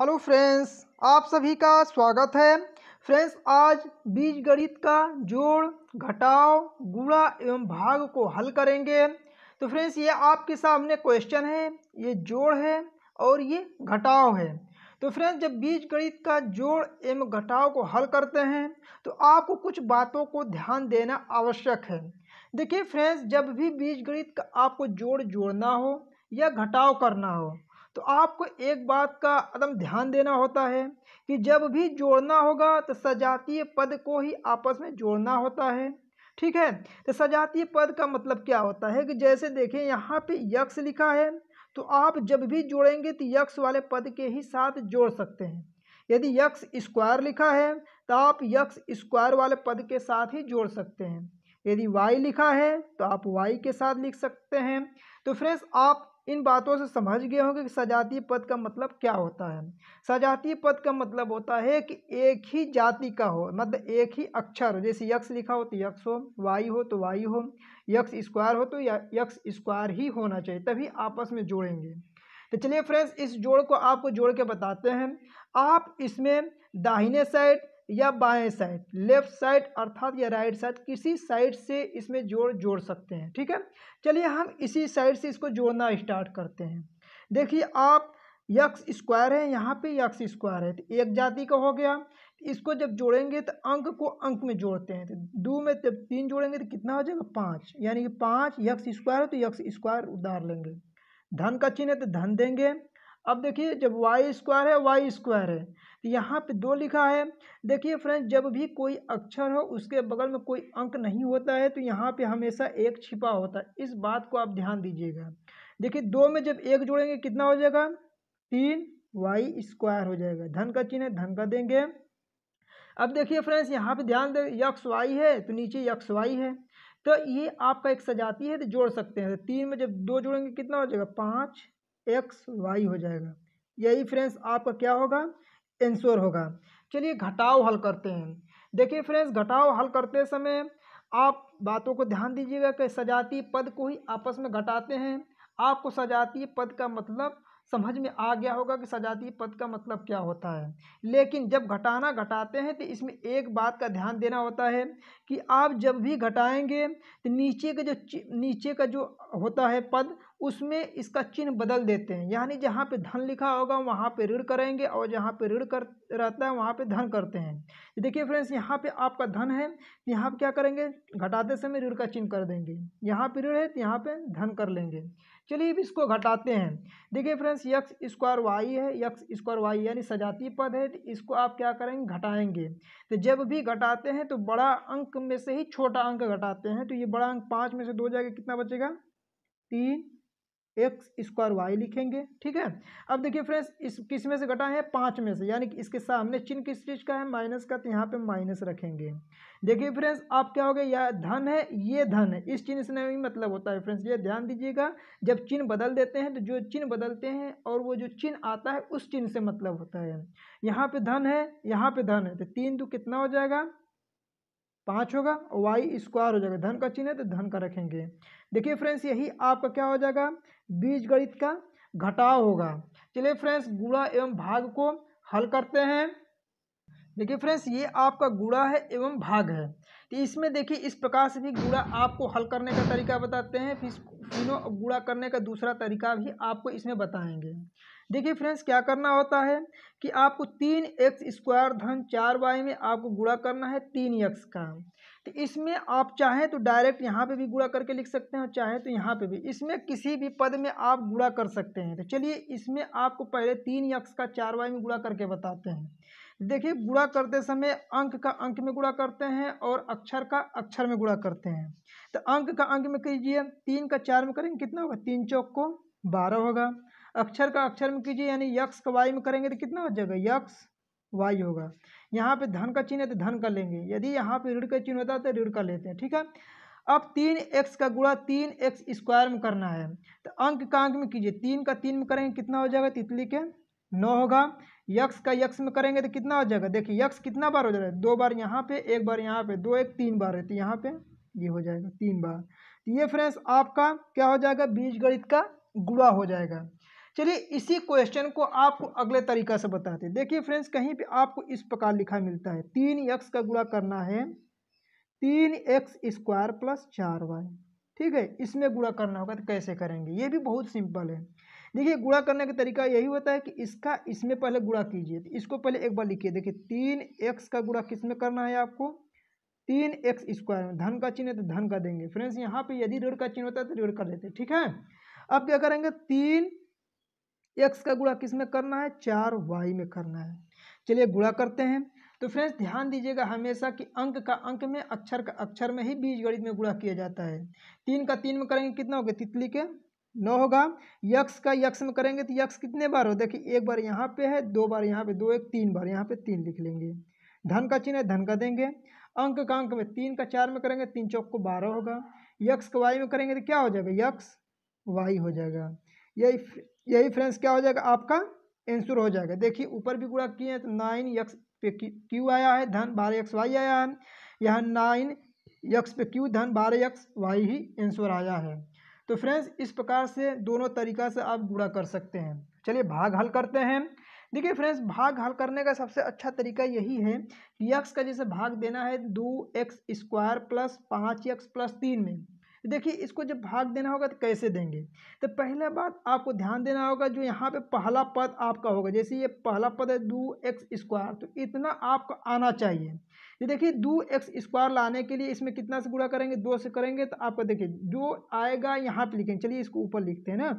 hello friends आप सभी का स्वागत है फ्रेंड्स आज बीज गणित का जोड़ घटाव गुणा एवं भाग को हल करेंगे तो फ्रेंड्स ये आपके सामने क्वेश्चन है ये जोड़ है और ये घटाव है तो फ्रेंड्स जब बीज गणित का जोड़ एवं घटाव को हल करते हैं तो आपको कुछ बातों को ध्यान देना आवश्यक है देखिए फ्रेंड्स जब भी बीज गणित का आपको जोड़ जोड़ना हो या घटाव करना हो तो आपको एक बात का अदम ध्यान देना होता है कि जब भी जोड़ना होगा तो सजातीय पद को ही आपस में जोड़ना होता है ठीक है तो सजातीय पद का मतलब क्या होता है कि जैसे देखें यहाँ पे यक्ष लिखा है तो आप जब भी जोड़ेंगे तो यक्ष वाले पद के ही साथ जोड़ सकते हैं यदि यक्ष स्क्वायर लिखा है तो आप यक्ष स्क्वायर वाले पद के साथ ही जोड़ सकते हैं यदि y लिखा है तो आप y के साथ लिख सकते हैं तो फ्रेंड्स आप इन बातों से समझ गए होंगे कि सजातीय पद का मतलब क्या होता है सजातीय पद का मतलब होता है कि एक ही जाति का हो मतलब एक ही अक्षर जैसे यक्ष लिखा हो तो यक्ष हो वाई हो तो वाई हो यक्ष स्क्वायर हो तो यक्ष स्क्वायर ही होना चाहिए तभी आपस में जोड़ेंगे तो चलिए फ्रेंड्स इस जोड़ को आपको जोड़ के बताते हैं आप इसमें दाहिने साइड या बाएं साइड लेफ्ट साइड अर्थात या राइट साइड किसी साइड से इसमें जोड़ जोड़ सकते हैं ठीक है चलिए हम इसी साइड से इसको जोड़ना स्टार्ट करते हैं देखिए आप यक्स स्क्वायर है यहाँ पे यक्स स्क्वायर है तो एक जाति का हो गया इसको जब जोड़ेंगे तो अंक को अंक में जोड़ते हैं तो दो में जब तीन जोड़ेंगे तो कितना हो जाएगा पाँच यानी कि पाँच यक्स स्क्वायर है तो यक्स स्क्वायर उधार लेंगे धन का चिन्ह है तो धन देंगे अब देखिए जब वाई स्क्वायर है वाई स्क्वायर है तो यहाँ पे दो लिखा है देखिए फ्रेंड्स जब भी कोई अक्षर हो उसके बगल में कोई अंक नहीं होता है तो यहाँ पे हमेशा एक छिपा होता है इस बात को आप ध्यान दीजिएगा देखिए दो में जब एक जोड़ेंगे कितना हो जाएगा तीन वाई स्क्वायर हो जाएगा धन का चिन्ह है धन का देंगे अब देखिए फ्रेंड्स यहाँ पे ध्यान दें यक्स वाई है तो नीचे यक्स वाई है तो ये आपका एक सजाती है तो जोड़ सकते हैं तो तीन में जब दो जोड़ेंगे कितना हो जाएगा पाँच एक्स वाई हो जाएगा यही फ्रेंड्स आपका क्या होगा एंसोर होगा चलिए घटाव हल करते हैं देखिए फ्रेंड्स घटाव हल करते समय आप बातों को ध्यान दीजिएगा कि सजातीय पद को ही आपस में घटाते हैं आपको सजातीय पद का मतलब समझ में आ गया होगा कि सजातीय पद का मतलब क्या होता है लेकिन जब घटाना घटाते हैं तो इसमें एक बात का ध्यान देना होता है कि आप जब भी घटाएंगे तो नीचे का जो नीचे का जो होता है पद उसमें इसका चिन्ह बदल देते हैं यानी जहाँ पे धन लिखा होगा वहाँ पे ऋण करेंगे और जहाँ पे ऋण कर रहता है वहाँ पे धन करते हैं देखिए फ्रेंड्स यहाँ पे आपका धन है तो यहाँ पर क्या करेंगे घटाते समय ऋण का चिन्ह कर देंगे यहाँ पे ऋण है तो यहाँ पे धन कर लेंगे चलिए अब इसको घटाते हैं देखिए फ्रेंड्स यक्स स्क्वायर वाई है यक्स स्क्वायर वाई यानी सजातीय पद है तो इसको आप क्या करेंगे घटाएंगे तो जब भी घटाते हैं तो बड़ा अंक में से ही छोटा अंक घटाते हैं तो ये बड़ा अंक पाँच में से दो जाएगा कितना बचेगा तीन एक्स स्क्वायर वाई लिखेंगे ठीक है अब देखिए फ्रेंड्स इस किस में से घटा है पाँच में से यानी कि इसके सामने चिन्ह किस चीज़ का है माइनस का तो यहाँ पे माइनस रखेंगे देखिए फ्रेंड्स आप क्या हो गए यह धन है ये धन है इस चिन्ह से नहीं मतलब होता है फ्रेंड्स ये ध्यान दीजिएगा जब चिन्ह बदल देते हैं तो जो चिन्ह बदलते हैं और वो जो चिन्ह आता है उस चिन्ह से मतलब होता है यहाँ पे धन है यहाँ पे धन है तो तीन दो कितना हो जाएगा पाँच होगा वाई स्क्वायर हो जाएगा धन का चिन्ह है तो धन का रखेंगे देखिए फ्रेंड्स यही आपका क्या हो जाएगा बीज गणित का घटाव होगा चलिए फ्रेंड्स गुड़ा एवं भाग को हल करते हैं देखिए फ्रेंड्स ये आपका गुड़ा है एवं भाग है तो इसमें देखिए इस प्रकार से भी गुड़ा आपको हल करने का तरीका बताते हैं फिर तीनों गुड़ा करने का दूसरा तरीका भी आपको इसमें बताएंगे देखिए फ्रेंड्स क्या करना होता है कि आपको तीन एक्स स्क्वायर धन चार वाई में आपको गुड़ा करना है तीन एक्स का तो इसमें आप चाहें तो डायरेक्ट यहाँ पे भी गुड़ा करके लिख सकते हैं और चाहें तो यहाँ पे भी इसमें किसी भी पद में आप गुड़ा कर सकते हैं तो चलिए इसमें आपको पहले तीन यक्स का चार वाई में गुड़ा करके बताते हैं देखिए गुड़ा करते समय अंक का अंक में गुड़ा करते हैं और अक्षर का अक्षर में गुड़ा करते हैं तो अंक का अंक में कीजिए तीन का चार में करेंगे कितना होगा तीन चौक को बारह होगा अक्षर का अक्षर में कीजिए यानी यक्स का वाई में करेंगे तो कितना हो जाएगा यक्स वाई होगा यहाँ पे धन का चिन्ह है तो धन कर लेंगे यदि यहाँ पे ऋण का चिन्ह होता है तो ऋण कर लेते हैं ठीक है अब तीन एक्स का गुणा तीन एक्स स्क्वायर में करना है तो अंक का अंक में कीजिए तीन का तीन में करेंगे कितना हो जाएगा तितली के नौ होगा यक्स का यक्स में करेंगे तो कितना हो जाएगा देखिए यक्स कितना बार हो जाएगा दो बार यहाँ पे एक बार यहाँ पे दो एक तीन बार है तो यहाँ पे ये हो जाएगा तीन बार तो ये फ्रेंड्स आपका क्या हो जाएगा बीज गणित का गुड़ा हो जाएगा चलिए इसी क्वेश्चन को आपको अगले तरीका से बताते हैं देखिए फ्रेंड्स कहीं पे आपको इस प्रकार लिखा मिलता है तीन एक्स का गुणा करना है तीन एक्स स्क्वायर प्लस चार वाई ठीक है इसमें गुणा करना होगा तो कैसे करेंगे ये भी बहुत सिंपल है देखिए गुणा करने का तरीका यही होता है कि इसका इसमें पहले गुणा कीजिए तो इसको पहले एक बार लिखिए देखिए तीन एक्स का गुणा किस में करना है आपको तीन एक्स स्क्वायर में धन का चिन्ह है तो धन का देंगे फ्रेंड्स यहाँ पे यदि ऋण का चिन्ह होता है तो ऋण कर देते ठीक है अब क्या करेंगे तीन एक्स का गुड़ा किस में करना है चार वाई में करना है चलिए गुड़ा करते हैं तो फ्रेंड्स ध्यान दीजिएगा हमेशा कि अंक का अंक में अक्षर का अक्षर में ही गणित में गुड़ा किया जाता है तीन का तीन में करेंगे कितना होगा तितली के नौ होगा यक्ष का यक्ष में करेंगे तो यक्ष कितने बार हो देखिए एक बार यहाँ पे है दो बार यहाँ पे दो एक तीन बार यहाँ पे तीन लिख लेंगे धन का चिन्ह है धन का देंगे अंक का अंक में तीन का चार में करेंगे तीन चौक को बारह होगा यक्ष का वाई में करेंगे तो क्या हो जाएगा यक्ष वाई हो जाएगा यही यही फ्रेंड्स क्या हो जाएगा आपका आंसर हो जाएगा देखिए ऊपर भी गुणा किए तो नाइन यक्स पे क्यू आया है धन बारह एक्स वाई आया है यहाँ नाइन यक्स पे क्यू धन बारह एक्स वाई ही आंसर आया है तो फ्रेंड्स इस प्रकार से दोनों तरीका से आप गुणा कर सकते हैं चलिए भाग हल करते हैं देखिए फ्रेंड्स भाग हल करने का सबसे अच्छा तरीका यही है कि यक्स का जैसे भाग देना है दो एक्स स्क्वायर प्लस पाँच यक्स प्लस तीन में देखिए इसको जब भाग देना होगा तो कैसे देंगे तो पहला बात आपको ध्यान देना होगा जो यहाँ पे पहला पद आपका होगा जैसे ये पहला पद है दो एक्स स्क्वायर तो इतना आपको आना चाहिए ये देखिए दो एक्स स्क्वायर लाने के लिए इसमें कितना से गुणा करेंगे दो से करेंगे तो आपको देखिए जो आएगा यहाँ पे लिखेंगे चलिए इसको ऊपर लिखते हैं ना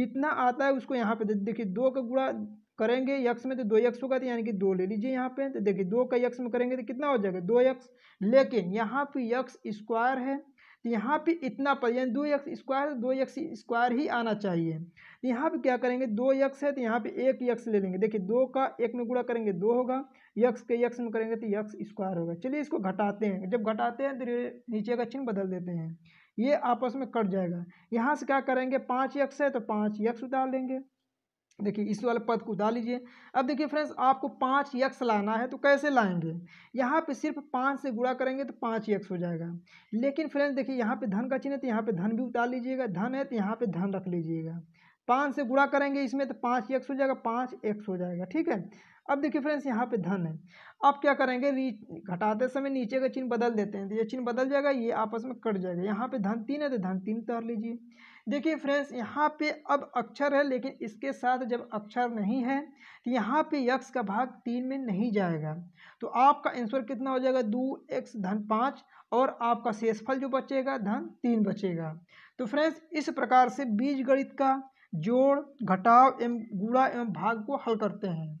जितना आता है उसको यहाँ पे देखिए दो का गुणा करेंगे यक्स में तो दो यक्स होगा तो यानी कि दो ले लीजिए यहाँ पे तो देखिए दो का यक्स में करेंगे तो कितना हो जाएगा दो यक्स लेकिन यहाँ पे यक्स स्क्वायर है तो यहाँ पे इतना पर यानी दो यक्स स्क्वायर दो यक्स स्क्वायर ही आना चाहिए तो यहाँ पे क्या करेंगे दो यक्स है तो यहाँ पे एक यक्स ले लेंगे देखिए दो का एक में गुणा करेंगे दो होगा यक्स के यक्स में करेंगे तो यक्स स्क्वायर होगा चलिए इसको घटाते हैं जब घटाते हैं तो नीचे का चिन्ह बदल देते हैं ये आपस में कट जाएगा यहाँ से क्या करेंगे पाँच यक्स है तो पाँच यक्स उतार लेंगे देखिए इस वाले पद को डाल लीजिए अब देखिए फ्रेंड्स आपको पाँच यक्स लाना है तो कैसे लाएंगे यहाँ पे सिर्फ पाँच से गुणा करेंगे तो पाँच यक्स हो जाएगा लेकिन फ्रेंड्स देखिए यहाँ पे धन का चिन्ह है तो यहाँ पे धन भी उतार लीजिएगा धन है तो यहाँ पे धन रख लीजिएगा पाँच से गुणा करेंगे इसमें तो पाँच एक्स हो जाएगा पाँच एक्स हो जाएगा ठीक है अब देखिए फ्रेंड्स यहाँ पे धन है आप क्या करेंगे घटाते समय नीचे का चिन्ह बदल देते हैं तो ये चिन्ह बदल जाएगा ये आपस में कट जाएगा यहाँ पे धन तीन है तो धन तीन तैर लीजिए देखिए फ्रेंड्स यहाँ पे अब अक्षर है लेकिन इसके साथ जब अक्षर नहीं है तो यहाँ पे यक्स का भाग तीन में नहीं जाएगा तो आपका आंसर कितना हो जाएगा दो एक्स धन पाँच और आपका शेषफल जो बचेगा धन तीन बचेगा तो फ्रेंड्स इस प्रकार से बीज गणित का जोड़ घटाव एवं गुड़ा एवं भाग को हल करते हैं